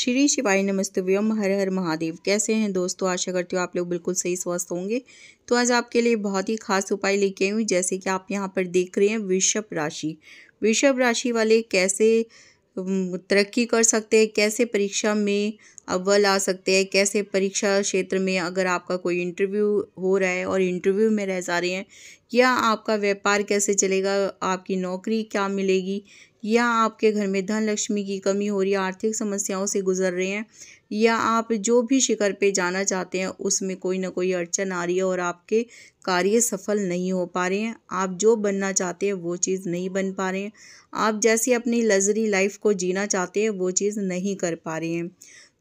श्री शिवाय नमस्तव्यम हर हर महादेव कैसे हैं दोस्तों आशा करती हूँ आप लोग बिल्कुल सही स्वस्थ होंगे तो आज आपके लिए बहुत ही खास उपाय लेके आई हूँ जैसे कि आप यहाँ पर देख रहे हैं वृषभ राशि वृषभ राशि वाले कैसे तरक्की कर सकते हैं कैसे परीक्षा में अव्वल आ सकते हैं कैसे परीक्षा क्षेत्र में अगर आपका कोई इंटरव्यू हो रहा है और इंटरव्यू में रह जा रहे हैं या आपका व्यापार कैसे चलेगा आपकी नौकरी क्या मिलेगी या आपके घर में धन लक्ष्मी की कमी हो रही है आर्थिक समस्याओं से गुजर रहे हैं या आप जो भी शिखर पे जाना चाहते हैं उसमें कोई ना कोई अड़चन आ रही है और आपके कार्य सफल नहीं हो पा रहे हैं आप जो बनना चाहते हैं वो चीज़ नहीं बन पा रहे हैं आप जैसे अपनी लग्जरी लाइफ को जीना चाहते हैं वो चीज़ नहीं कर पा रहे हैं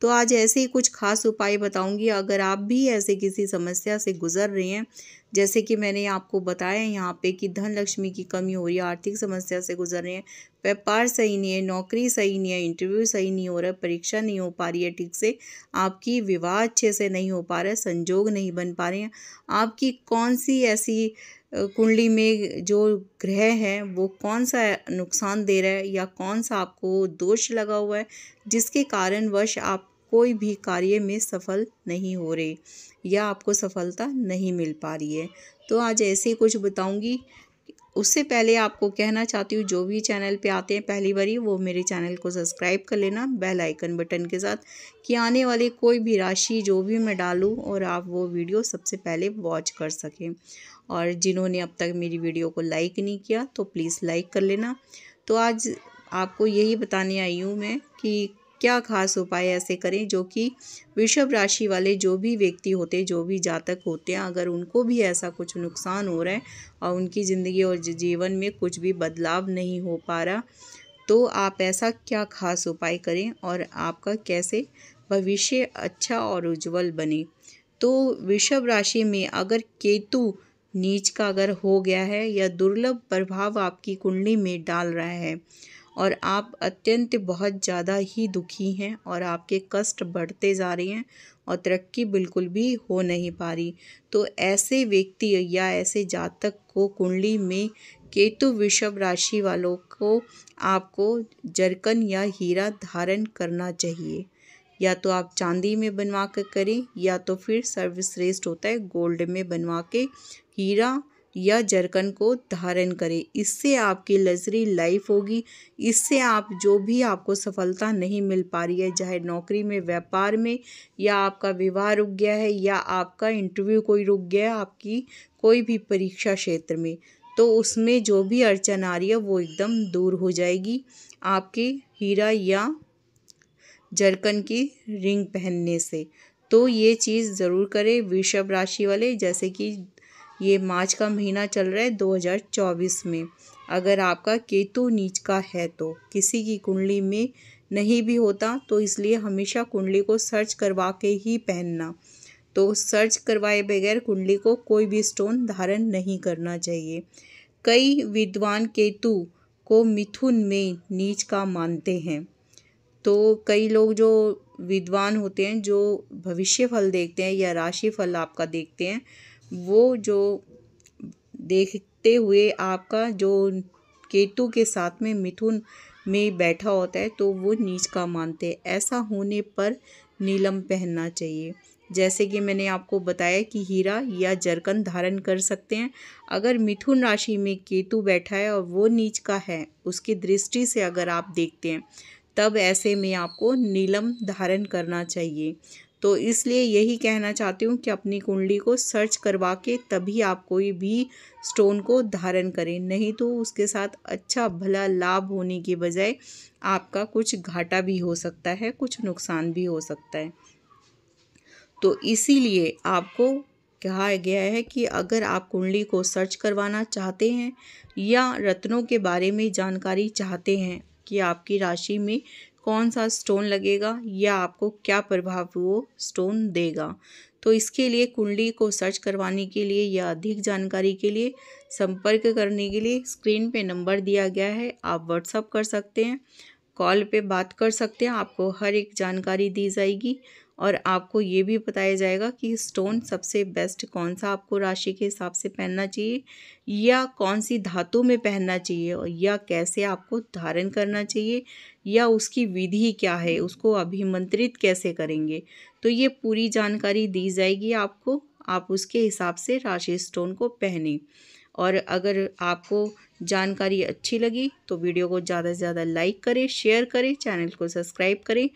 तो आज ऐसे ही कुछ खास उपाय बताऊंगी अगर आप भी ऐसे किसी समस्या से गुजर रहे हैं जैसे कि मैंने आपको बताया यहाँ पे कि धन लक्ष्मी की कमी हो रही है आर्थिक समस्या से गुजर रहे हैं व्यापार सही नहीं है नौकरी सही नहीं है इंटरव्यू सही नहीं हो रहा है परीक्षा नहीं हो पा रही है ठीक से आपकी विवाह अच्छे से नहीं हो पा रहा है संजोग नहीं बन पा रहे हैं आपकी कौन सी ऐसी कुंडली में जो ग्रह है वो कौन सा नुकसान दे रहा है या कौन सा आपको दोष लगा हुआ है जिसके कारणवश आप कोई भी कार्य में सफल नहीं हो रहे या आपको सफलता नहीं मिल पा रही है तो आज ऐसे ही कुछ बताऊंगी उससे पहले आपको कहना चाहती हूँ जो भी चैनल पे आते हैं पहली बारी वो मेरे चैनल को सब्सक्राइब कर लेना बेल आइकन बटन के साथ कि आने वाली कोई भी राशि जो भी मैं डालूँ और आप वो वीडियो सबसे पहले वॉच कर सकें और जिन्होंने अब तक मेरी वीडियो को लाइक नहीं किया तो प्लीज़ लाइक कर लेना तो आज आपको यही बताने आई हूँ मैं कि क्या खास उपाय ऐसे करें जो कि वृषभ राशि वाले जो भी व्यक्ति होते जो भी जातक होते हैं अगर उनको भी ऐसा कुछ नुकसान हो रहा है और उनकी ज़िंदगी और जीवन में कुछ भी बदलाव नहीं हो पा रहा तो आप ऐसा क्या खास उपाय करें और आपका कैसे भविष्य अच्छा और उज्जवल बने तो वृषभ राशि में अगर केतु नीच का अगर हो गया है या दुर्लभ प्रभाव आपकी कुंडली में डाल रहा है और आप अत्यंत बहुत ज़्यादा ही दुखी हैं और आपके कष्ट बढ़ते जा रहे हैं और तरक्की बिल्कुल भी हो नहीं पा रही तो ऐसे व्यक्ति या ऐसे जातक को कुंडली में केतु वृषभ राशि वालों को आपको जरकन या हीरा धारण करना चाहिए या तो आप चांदी में बनवा कर करें या तो फिर सर्वश्रेष्ठ होता है गोल्ड में बनवा के हीरा या जरकन को धारण करें इससे आपकी लग्जरी लाइफ होगी इससे आप जो भी आपको सफलता नहीं मिल पा रही है चाहे नौकरी में व्यापार में या आपका विवाह रुक गया है या आपका इंटरव्यू कोई रुक गया है आपकी कोई भी परीक्षा क्षेत्र में तो उसमें जो भी अड़चन आ रही है वो एकदम दूर हो जाएगी आपके हीरा या जरकन की रिंग पहनने से तो ये चीज़ ज़रूर करें वृषभ राशि वाले जैसे कि ये मार्च का महीना चल रहा है 2024 में अगर आपका केतु नीच का है तो किसी की कुंडली में नहीं भी होता तो इसलिए हमेशा कुंडली को सर्च करवा के ही पहनना तो सर्च करवाए बगैर कुंडली को कोई भी स्टोन धारण नहीं करना चाहिए कई विद्वान केतु को मिथुन में नीच का मानते हैं तो कई लोग जो विद्वान होते हैं जो भविष्य फल देखते हैं या राशि फल आपका देखते हैं वो जो देखते हुए आपका जो केतु के साथ में मिथुन में बैठा होता है तो वो नीच का मानते हैं ऐसा होने पर नीलम पहनना चाहिए जैसे कि मैंने आपको बताया कि हीरा या जरकन धारण कर सकते हैं अगर मिथुन राशि में केतु बैठा है और वो नीच का है उसकी दृष्टि से अगर आप देखते हैं तब ऐसे में आपको नीलम धारण करना चाहिए तो इसलिए यही कहना चाहती हूँ कि अपनी कुंडली को सर्च करवा के तभी आप कोई भी स्टोन को धारण करें नहीं तो उसके साथ अच्छा भला लाभ होने के बजाय आपका कुछ घाटा भी हो सकता है कुछ नुकसान भी हो सकता है तो इसीलिए आपको कहा गया है कि अगर आप कुंडली को सर्च करवाना चाहते हैं या रत्नों के बारे में जानकारी चाहते हैं कि आपकी राशि में कौन सा स्टोन लगेगा या आपको क्या प्रभाव वो स्टोन देगा तो इसके लिए कुंडली को सर्च करवाने के लिए या अधिक जानकारी के लिए संपर्क करने के लिए स्क्रीन पे नंबर दिया गया है आप व्हाट्सअप कर सकते हैं कॉल पे बात कर सकते हैं आपको हर एक जानकारी दी जाएगी और आपको ये भी बताया जाएगा कि स्टोन सबसे बेस्ट कौन सा आपको राशि के हिसाब से पहनना चाहिए या कौन सी धातु में पहनना चाहिए और या कैसे आपको धारण करना चाहिए या उसकी विधि क्या है उसको अभिमंत्रित कैसे करेंगे तो ये पूरी जानकारी दी जाएगी आपको आप उसके हिसाब से राशि स्टोन को पहने और अगर आपको जानकारी अच्छी लगी तो वीडियो को ज़्यादा से ज़्यादा लाइक करें शेयर करें चैनल को सब्सक्राइब करें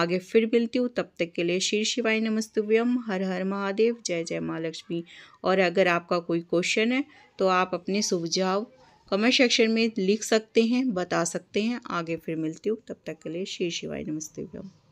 आगे फिर मिलती हूँ तब तक के लिए श्री शिवाय नमस्तव्यम हर हर महादेव जय जय माँ लक्ष्मी और अगर आपका कोई क्वेश्चन है तो आप अपने सुझाव कमेंट सेक्शन में लिख सकते हैं बता सकते हैं आगे फिर मिलती हूँ तब तक के लिए श्री शिवाय नमस्ते